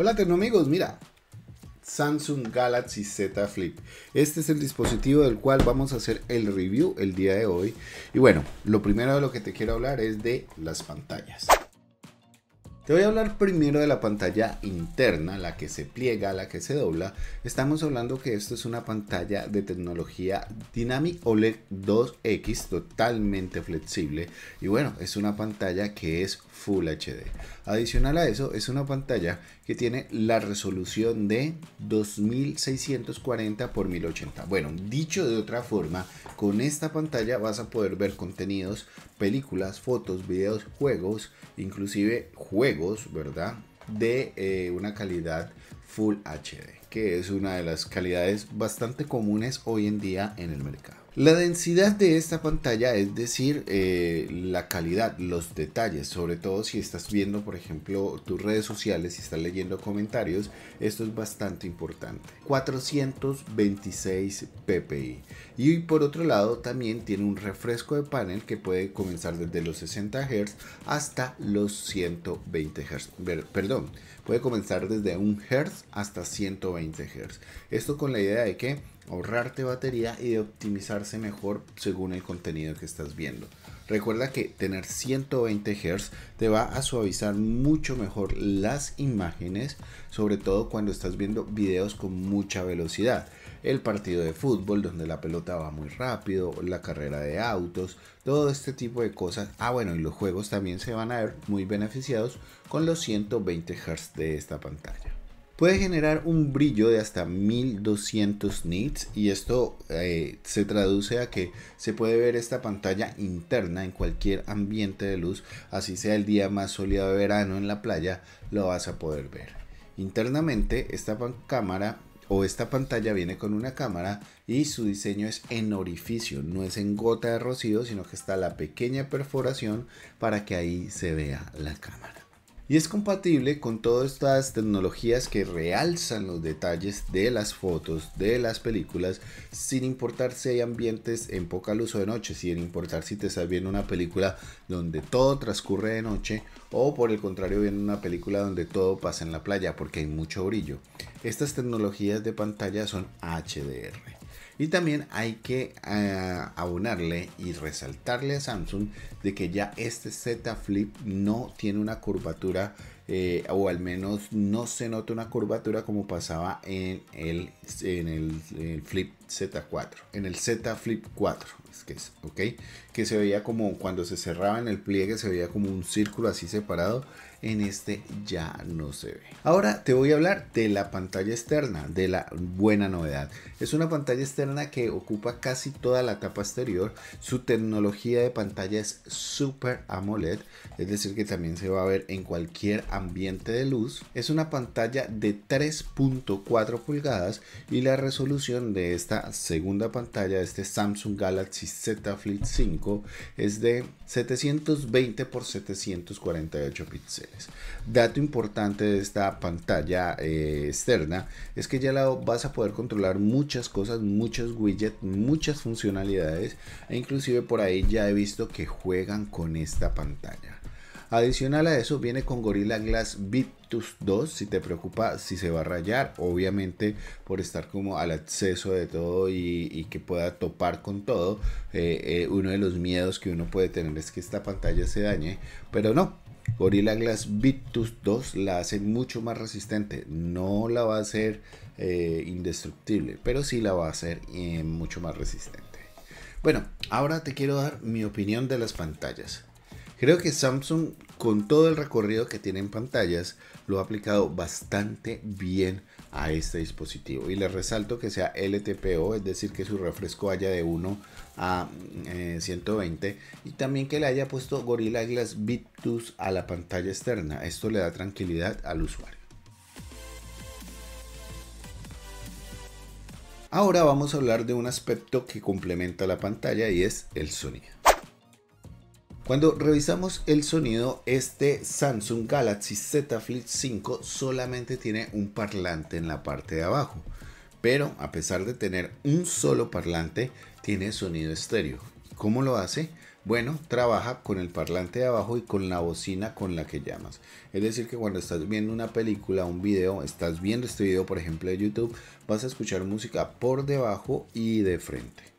Hola Tecnomigos, mira, Samsung Galaxy Z Flip. Este es el dispositivo del cual vamos a hacer el review el día de hoy. Y bueno, lo primero de lo que te quiero hablar es de las pantallas. Te voy a hablar primero de la pantalla interna, la que se pliega, la que se dobla. Estamos hablando que esto es una pantalla de tecnología Dynamic OLED 2X totalmente flexible. Y bueno, es una pantalla que es Full HD. Adicional a eso, es una pantalla que tiene la resolución de 2640 x 1080. Bueno, dicho de otra forma, con esta pantalla vas a poder ver contenidos, películas, fotos, videos, juegos, inclusive juegos, ¿verdad? De eh, una calidad Full HD, que es una de las calidades bastante comunes hoy en día en el mercado. La densidad de esta pantalla, es decir, eh, la calidad, los detalles, sobre todo si estás viendo, por ejemplo, tus redes sociales, si estás leyendo comentarios, esto es bastante importante. 426 ppi. Y por otro lado, también tiene un refresco de panel que puede comenzar desde los 60 Hz hasta los 120 Hz. Perdón, puede comenzar desde 1 Hz hasta 120 Hz. Esto con la idea de que ahorrarte batería y de optimizarse mejor según el contenido que estás viendo. Recuerda que tener 120 Hz te va a suavizar mucho mejor las imágenes, sobre todo cuando estás viendo videos con mucha velocidad. El partido de fútbol donde la pelota va muy rápido, la carrera de autos, todo este tipo de cosas. Ah, bueno, y los juegos también se van a ver muy beneficiados con los 120 Hz de esta pantalla puede generar un brillo de hasta 1200 nits y esto eh, se traduce a que se puede ver esta pantalla interna en cualquier ambiente de luz, así sea el día más soleado de verano en la playa, lo vas a poder ver. Internamente esta cámara o esta pantalla viene con una cámara y su diseño es en orificio, no es en gota de rocío, sino que está la pequeña perforación para que ahí se vea la cámara y es compatible con todas estas tecnologías que realzan los detalles de las fotos, de las películas, sin importar si hay ambientes en poca luz o de noche, sin importar si te estás viendo una película donde todo transcurre de noche o por el contrario viene una película donde todo pasa en la playa porque hay mucho brillo. Estas tecnologías de pantalla son HDR. Y también hay que eh, abonarle y resaltarle a Samsung de que ya este Z Flip no tiene una curvatura eh, o al menos no se nota una curvatura como pasaba en el, en el Flip Z4, en el Z Flip 4. ¿ok? Que se veía como cuando se cerraba en el pliegue, se veía como un círculo así separado. En este ya no se ve. Ahora te voy a hablar de la pantalla externa, de la buena novedad. Es una pantalla externa que ocupa casi toda la tapa exterior. Su tecnología de pantalla es Super AMOLED, es decir, que también se va a ver en cualquier ambiente de luz. Es una pantalla de 3.4 pulgadas y la resolución de esta segunda pantalla de este Samsung Galaxy Z Flip 5 es de 720 por 748 píxeles. Dato importante de esta pantalla eh, externa es que ya la vas a poder controlar muchas cosas, muchos widgets, muchas funcionalidades e inclusive por ahí ya he visto que juegan con esta pantalla. Adicional a eso viene con Gorilla Glass Bit 2 si te preocupa si se va a rayar, obviamente por estar como al acceso de todo y, que pueda topar con todo. Eh, eh, uno de los miedos que uno puede tener es que esta pantalla se dañe, pero no, Gorilla Glass Victus 2 la hace mucho más resistente. No la va a hacer eh, indestructible, pero sí la va a hacer mucho más resistente. Bueno, ahora te quiero dar mi opinión de las pantallas. Creo que Samsung, con todo el recorrido que tiene en pantallas, lo ha aplicado bastante bien a este dispositivo. Y le resalto que sea LTPO, es decir, que su refresco haya de 1 a 120. Eh, y también que le haya puesto Gorilla Glass Victus a la pantalla externa. Esto le da tranquilidad al usuario. Ahora vamos a hablar de un aspecto que complementa la pantalla y es el sonido. Cuando revisamos el sonido, este Samsung Galaxy Z Flip 5 solamente tiene un parlante en la parte de abajo, pero a pesar de tener un solo parlante, tiene sonido estéreo. ¿Cómo lo hace? Bueno, trabaja con el parlante de abajo y con la bocina con la que llamas. Es decir, que cuando estás viendo una película, un video, estás viendo este video, por ejemplo, de YouTube, vas a escuchar música por debajo y de frente.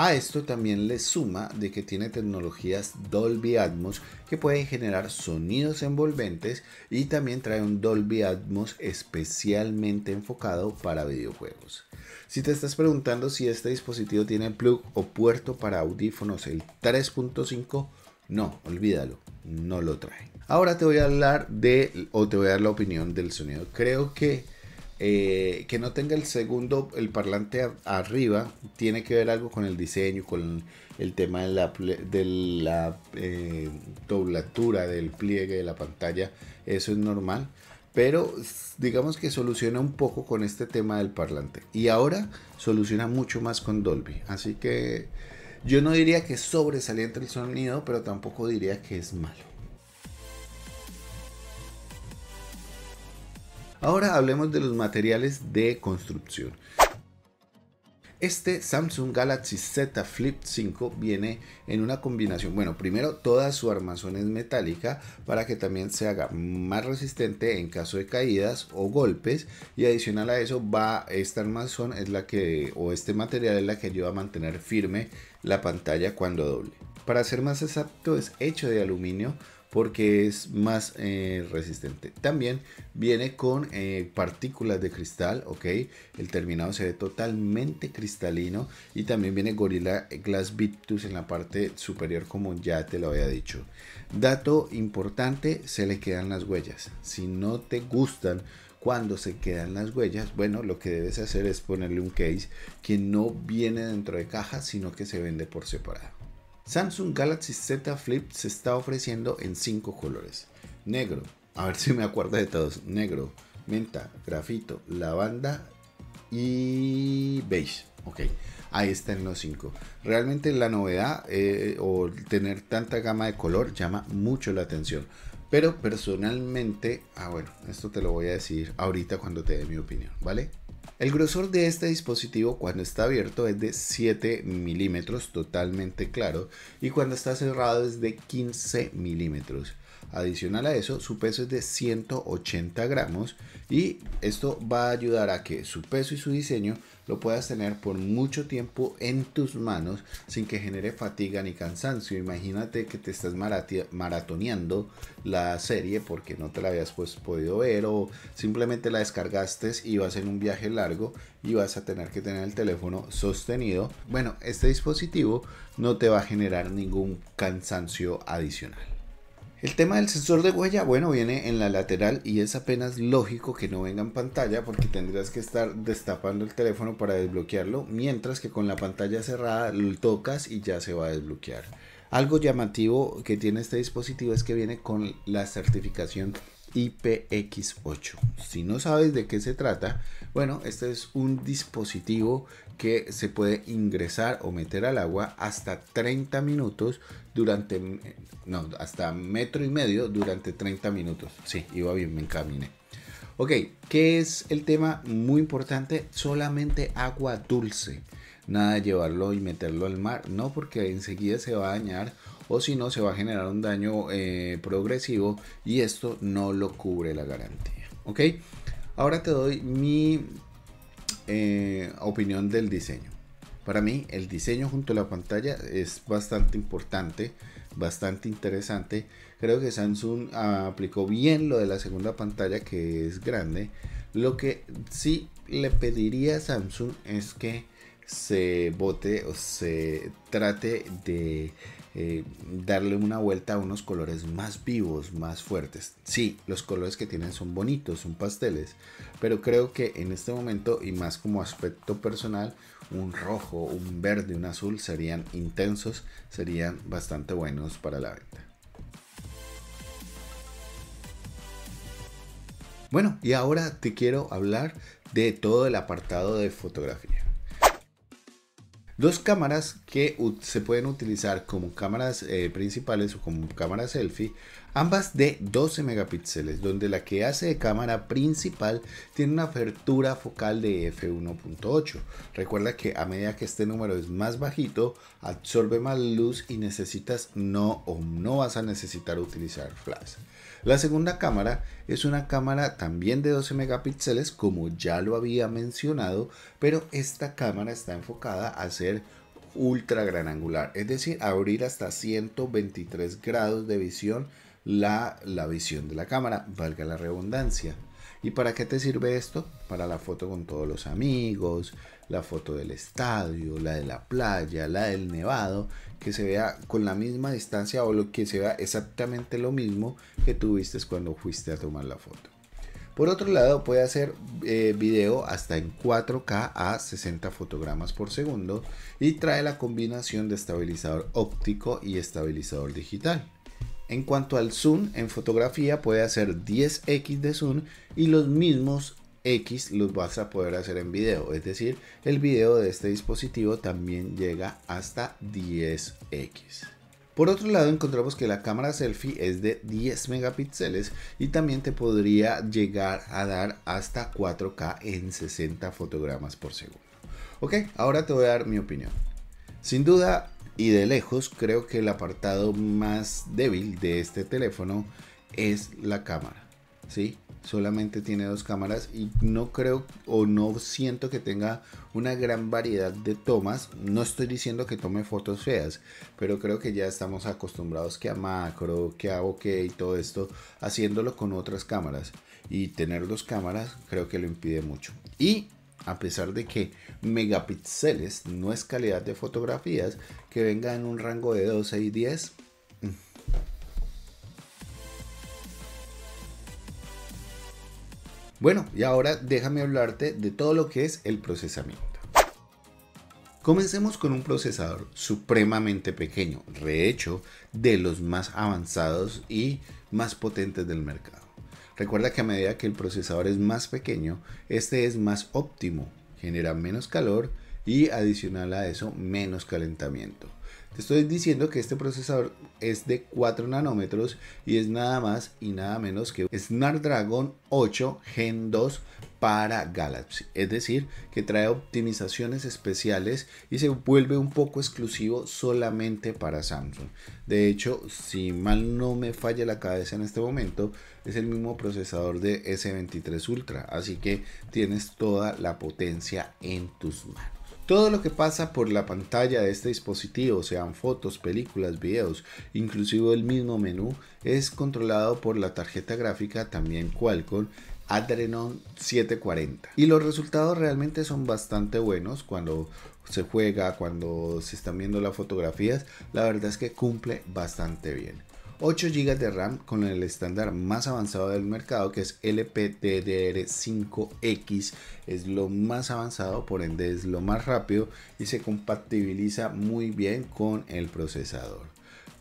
A esto también le suma de que tiene tecnologías Dolby Atmos que pueden generar sonidos envolventes y también trae un Dolby Atmos especialmente enfocado para videojuegos. Si te estás preguntando si este dispositivo tiene plug o puerto para audífonos el 3.5, no, olvídalo, no lo trae. Ahora te voy a hablar de o te voy a dar la opinión del sonido. Creo que eh, que no tenga el segundo, el parlante arriba, tiene que ver algo con el diseño, con el tema de la, eh, doblatura, del pliegue de la pantalla, eso es normal, pero digamos que soluciona un poco con este tema del parlante. Y ahora soluciona mucho más con Dolby, así que yo no diría que sobresaliente el sonido, pero tampoco diría que es malo. Ahora hablemos de los materiales de construcción. Este Samsung Galaxy Z Flip 5 viene en una combinación, bueno, primero toda su armazón es metálica para que también se haga más resistente en caso de caídas o golpes y adicional a eso va esta armazón es la que o este material es la que ayuda a mantener firme la pantalla cuando doble. Para ser más exacto, es hecho de aluminio porque es más eh, resistente. También viene con eh, partículas de cristal, ok. El terminado se ve totalmente cristalino y también viene Gorilla Glass Victus en la parte superior, como ya te lo había dicho. Dato importante: se le quedan las huellas. Si no te gustan cuando se quedan las huellas, bueno, lo que debes hacer es ponerle un case que no viene dentro de caja, sino que se vende por separado. Samsung Galaxy Z Flip se está ofreciendo en 5 colores. Negro, a ver si me acuerdo de todos. Negro, menta, grafito, lavanda y beige. Ok, ahí están los 5. Realmente la novedad eh, o tener tanta gama de color llama mucho la atención. Pero personalmente, ah bueno, esto te lo voy a decir ahorita cuando te dé mi opinión, ¿vale? El grosor de este dispositivo cuando está abierto es de 7 milímetros, totalmente claro, y cuando está cerrado es de 15 milímetros. Adicional a eso, su peso es de 180 gramos y esto va a ayudar a que su peso y su diseño lo puedas tener por mucho tiempo en tus manos sin que genere fatiga ni cansancio. Imagínate que te estás maratoneando la serie porque no te la habías pues, podido ver o simplemente la descargaste y vas en un viaje largo y vas a tener que tener el teléfono sostenido. Bueno, este dispositivo no te va a generar ningún cansancio adicional. El tema del sensor de huella, bueno, viene en la lateral y es apenas lógico que no venga en pantalla porque tendrías que estar destapando el teléfono para desbloquearlo, mientras que con la pantalla cerrada lo tocas y ya se va a desbloquear. Algo llamativo que tiene este dispositivo es que viene con la certificación IPX8. Si no sabes de qué se trata, bueno, este es un dispositivo que se puede ingresar o meter al agua hasta 30 minutos durante, no, hasta metro y medio durante 30 minutos. Sí, iba bien, me encaminé. Ok, ¿qué es el tema muy importante? Solamente agua dulce. Nada llevarlo y meterlo al mar, no porque enseguida se va a dañar o si no se va a generar un daño eh, progresivo y esto no lo cubre la garantía. ¿Ok? Ahora te doy mi eh, opinión del diseño. Para mí el diseño junto a la pantalla es bastante importante, bastante interesante. Creo que Samsung aplicó bien lo de la segunda pantalla que es grande. Lo que sí le pediría a Samsung es que se vote o se trate de eh, darle una vuelta a unos colores más vivos, más fuertes. Sí, los colores que tienen son bonitos, son pasteles, pero creo que en este momento y más como aspecto personal, un rojo, un verde, un azul serían intensos, serían bastante buenos para la venta. Bueno, y ahora te quiero hablar de todo el apartado de fotografía. Dos cámaras que se pueden utilizar como cámaras eh, principales o como cámaras selfie, ambas de 12 megapíxeles, donde la que hace de cámara principal tiene una apertura focal de f1.8. Recuerda que a medida que este número es más bajito, absorbe más luz y necesitas no o no vas a necesitar utilizar flash. La segunda cámara es una cámara también de 12 megapíxeles, como ya lo había mencionado, pero esta cámara está enfocada a ser ultra gran angular, es decir, abrir hasta 123 grados de visión la, la visión de la cámara, valga la redundancia. ¿Y para qué te sirve esto? Para la foto con todos los amigos, la foto del estadio, la de la playa, la del nevado, que se vea con la misma distancia o lo que se vea exactamente lo mismo que tuviste cuando fuiste a tomar la foto. Por otro lado, puede hacer eh, video hasta en 4K a 60 fotogramas por segundo y trae la combinación de estabilizador óptico y estabilizador digital. En cuanto al zoom en fotografía, puede hacer 10x de zoom y los mismos X los vas a poder hacer en video. Es decir, el video de este dispositivo también llega hasta 10X. Por otro lado encontramos que la cámara selfie es de 10 megapíxeles y también te podría llegar a dar hasta 4K en 60 fotogramas por segundo. Ok, ahora te voy a dar mi opinión. Sin duda y de lejos creo que el apartado más débil de este teléfono es la cámara. ¿sí? Solamente tiene dos cámaras y no creo o no siento que tenga una gran variedad de tomas. No estoy diciendo que tome fotos feas, pero creo que ya estamos acostumbrados que a macro, que a ok y todo esto, haciéndolo con otras cámaras. Y tener dos cámaras creo que lo impide mucho. Y a pesar de que megapíxeles no es calidad de fotografías, que venga en un rango de 12 y 10, Bueno, y ahora déjame hablarte de todo lo que es el procesamiento. Comencemos con un procesador supremamente pequeño, rehecho de los más avanzados y más potentes del mercado. Recuerda que a medida que el procesador es más pequeño, este es más óptimo, genera menos calor y adicional a eso menos calentamiento. Te estoy diciendo que este procesador es de 4 nanómetros y es nada más y nada menos que Snapdragon 8 Gen 2 para Galaxy. Es decir, que trae optimizaciones especiales y se vuelve un poco exclusivo solamente para Samsung. De hecho, si mal no me falla la cabeza en este momento, es el mismo procesador de S23 Ultra. Así que tienes toda la potencia en tus manos. Todo lo que pasa por la pantalla de este dispositivo, sean fotos, películas, videos, inclusive el mismo menú, es controlado por la tarjeta gráfica también Qualcomm Adrenon 740. Y los resultados realmente son bastante buenos cuando se juega, cuando se están viendo las fotografías, la verdad es que cumple bastante bien. 8 GB de RAM con el estándar más avanzado del mercado que es LPDDR5X. Es lo más avanzado, por ende es lo más rápido y se compatibiliza muy bien con el procesador.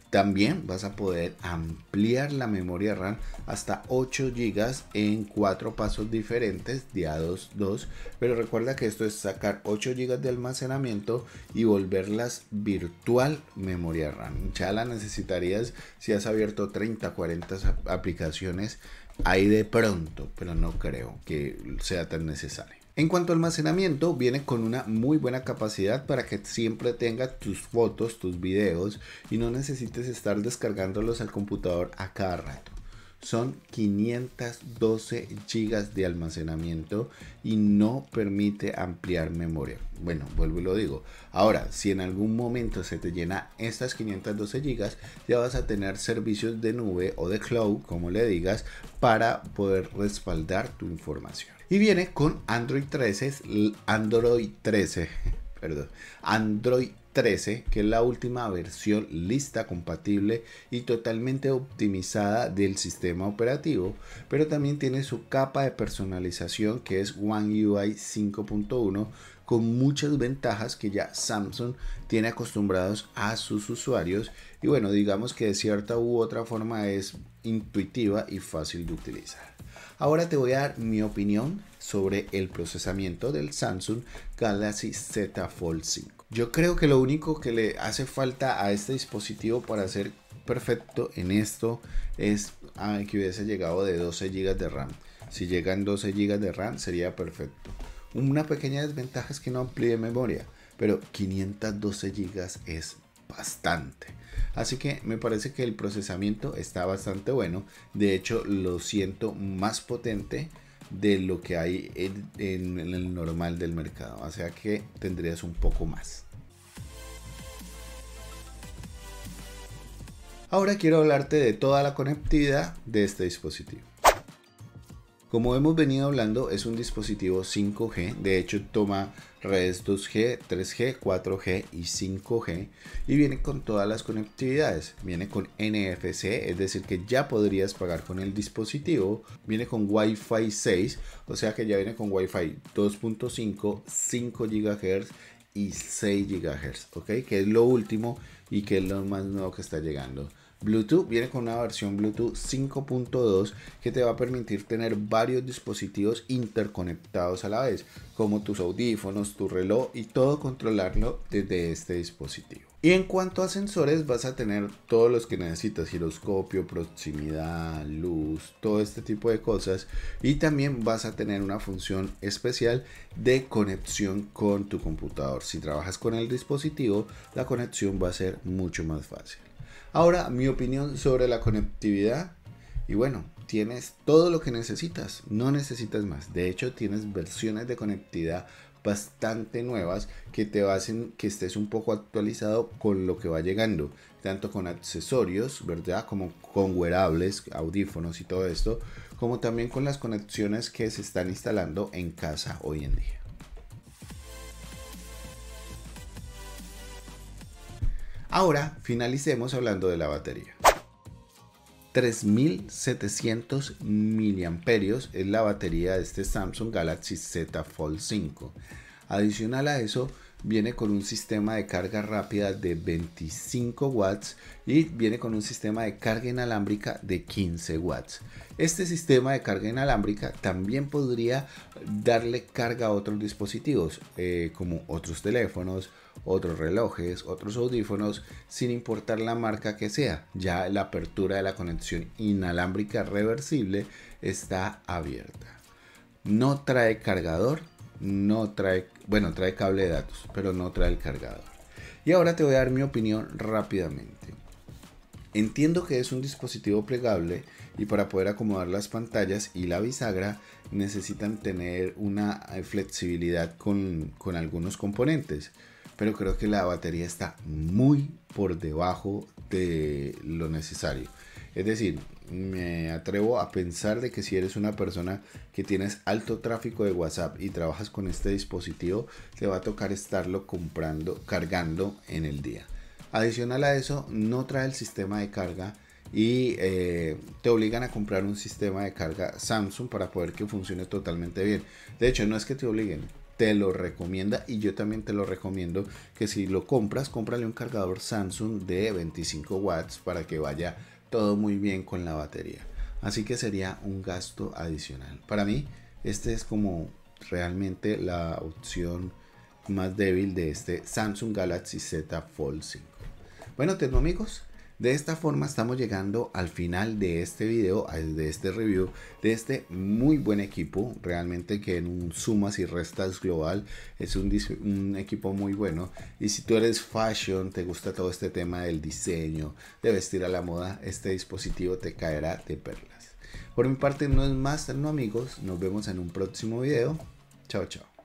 También vas a poder ampliar la memoria RAM hasta 8 GB en cuatro pasos diferentes de a 2.2, pero recuerda que esto es sacar 8 GB de almacenamiento y volverlas virtual memoria RAM. Ya la necesitarías si has abierto 30, 40 aplicaciones Ahí de pronto, pero no creo que sea tan necesario. En cuanto al almacenamiento, viene con una muy buena capacidad para que siempre tenga tus fotos, tus videos y no necesites estar descargándolos al computador a cada rato son 512 gigas de almacenamiento y no permite ampliar memoria. Bueno, vuelvo y lo digo. Ahora, si en algún momento se te llena estas 512 gigas ya vas a tener servicios de nube o de cloud, como le digas, para poder respaldar tu información. Y viene con Android 13, Android 13 Android 13, que es la última versión lista, compatible y totalmente optimizada del sistema operativo, pero también tiene su capa de personalización que es One UI 5.1 con muchas ventajas que ya Samsung tiene acostumbrados a sus usuarios y bueno, digamos que de cierta u otra forma es intuitiva y fácil de utilizar. Ahora te voy a dar mi opinión sobre el procesamiento del Samsung Galaxy Z Fold 5. Yo creo que lo único que le hace falta a este dispositivo para ser perfecto en esto es que hubiese llegado de 12 GB de RAM. Si llegan 12 GB de RAM sería perfecto. Una pequeña desventaja es que no amplíe memoria, pero 512 GB es bastante. Así que me parece que el procesamiento está bastante bueno. De hecho, lo siento más potente de lo que hay en, el normal del mercado. O sea que tendrías un poco más. Ahora quiero hablarte de toda la conectividad de este dispositivo. Como hemos venido hablando, es un dispositivo 5G, de hecho toma redes 2G, 3G, 4G y 5G y viene con todas las conectividades. Viene con NFC, es decir, que ya podrías pagar con el dispositivo. Viene con Wi-Fi 6, o sea que ya viene con Wi-Fi 2.5, 5 GHz y 6 GHz, ¿ok? Que es lo último y que es lo más nuevo que está llegando. Bluetooth viene con una versión Bluetooth 5.2 que te va a permitir tener varios dispositivos interconectados a la vez, como tus audífonos, tu reloj y todo controlarlo desde este dispositivo. Y en cuanto a sensores, vas a tener todos los que necesitas, giroscopio, proximidad, luz, todo este tipo de cosas. Y también vas a tener una función especial de conexión con tu computador. Si trabajas con el dispositivo, la conexión va a ser mucho más fácil. Ahora, mi opinión sobre la conectividad. Y bueno, tienes todo lo que necesitas, no necesitas más. De hecho, tienes versiones de conectividad bastante nuevas que te hacen que estés un poco actualizado con lo que va llegando, tanto con accesorios, ¿verdad? Como con wearables, audífonos y todo esto, como también con las conexiones que se están instalando en casa hoy en día. Ahora finalicemos hablando de la batería. 3700 miliamperios es la batería de este Samsung Galaxy Z Fold 5. Adicional a eso, viene con un sistema de carga rápida de 25 watts y viene con un sistema de carga inalámbrica de 15 watts. Este sistema de carga inalámbrica también podría darle carga a otros dispositivos eh, como otros teléfonos, otros relojes, otros audífonos, sin importar la marca que sea. Ya la apertura de la conexión inalámbrica reversible está abierta. No trae cargador, no trae, bueno, trae cable de datos, pero no trae el cargador. Y ahora te voy a dar mi opinión rápidamente. Entiendo que es un dispositivo plegable y para poder acomodar las pantallas y la bisagra necesitan tener una eh, flexibilidad con, con algunos componentes, pero creo que la batería está muy por debajo de lo necesario. Es decir, me atrevo a pensar de que si eres una persona que tienes alto tráfico de WhatsApp y trabajas con este dispositivo, te va a tocar estarlo comprando, cargando en el día. Adicional a eso, no trae el sistema de carga y eh, te obligan a comprar un sistema de carga Samsung para poder que funcione totalmente bien. De hecho, no es que te obliguen, te lo recomienda y yo también te lo recomiendo que si lo compras, cómprale un cargador Samsung de 25 watts para que vaya todo muy bien con la batería. Así que sería un gasto adicional. Para mí, este es como realmente la opción más débil de este Samsung Galaxy Z Fold 5. Bueno, tengo amigos de esta forma estamos llegando al final de este video, de este review, de este muy buen equipo, realmente que en un sumas y restas global es un, equipo muy bueno. Y si tú eres fashion, te gusta todo este tema del diseño, de vestir a la moda, este dispositivo te caerá de perlas. Por mi parte no es más, no amigos, nos vemos en un próximo video. Chao, chao.